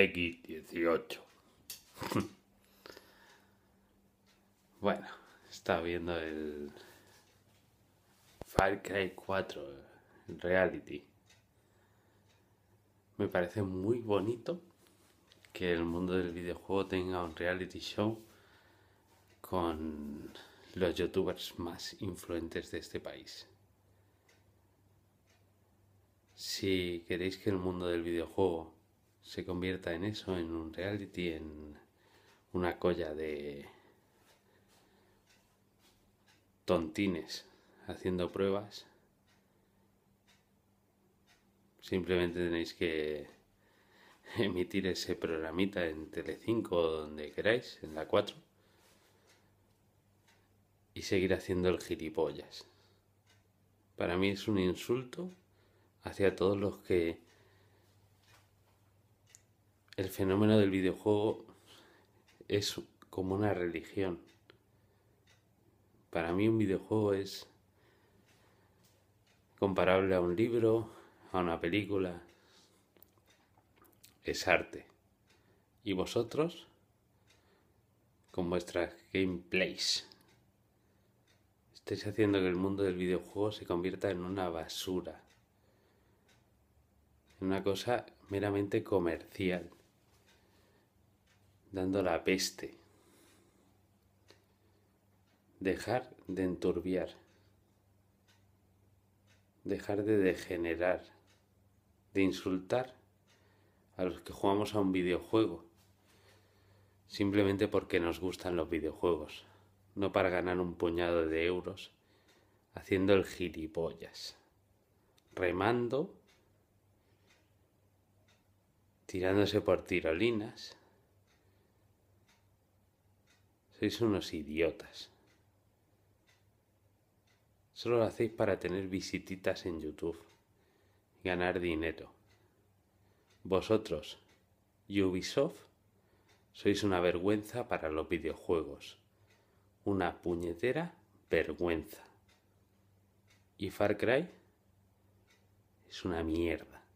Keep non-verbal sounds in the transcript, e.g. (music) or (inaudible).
x 18. (laughs) bueno, estaba viendo el Far Cry 4, reality. Me parece muy bonito que el mundo del videojuego tenga un reality show con los youtubers más influentes de este país. Si queréis que el mundo del videojuego se convierta en eso, en un reality, en una colla de tontines haciendo pruebas. Simplemente tenéis que emitir ese programita en Telecinco o donde queráis, en la 4, y seguir haciendo el gilipollas. Para mí es un insulto hacia todos los que el fenómeno del videojuego es como una religión. Para mí un videojuego es comparable a un libro, a una película. Es arte. ¿Y vosotros? Con vuestras gameplays. Estáis haciendo que el mundo del videojuego se convierta en una basura. En una cosa meramente comercial dando la peste. Dejar de enturbiar. Dejar de degenerar. De insultar a los que jugamos a un videojuego. Simplemente porque nos gustan los videojuegos. No para ganar un puñado de euros haciendo el gilipollas. Remando. Tirándose por tirolinas sois unos idiotas. Solo lo hacéis para tener visititas en YouTube. Ganar dinero. Vosotros, Ubisoft, sois una vergüenza para los videojuegos. Una puñetera vergüenza. Y Far Cry es una mierda.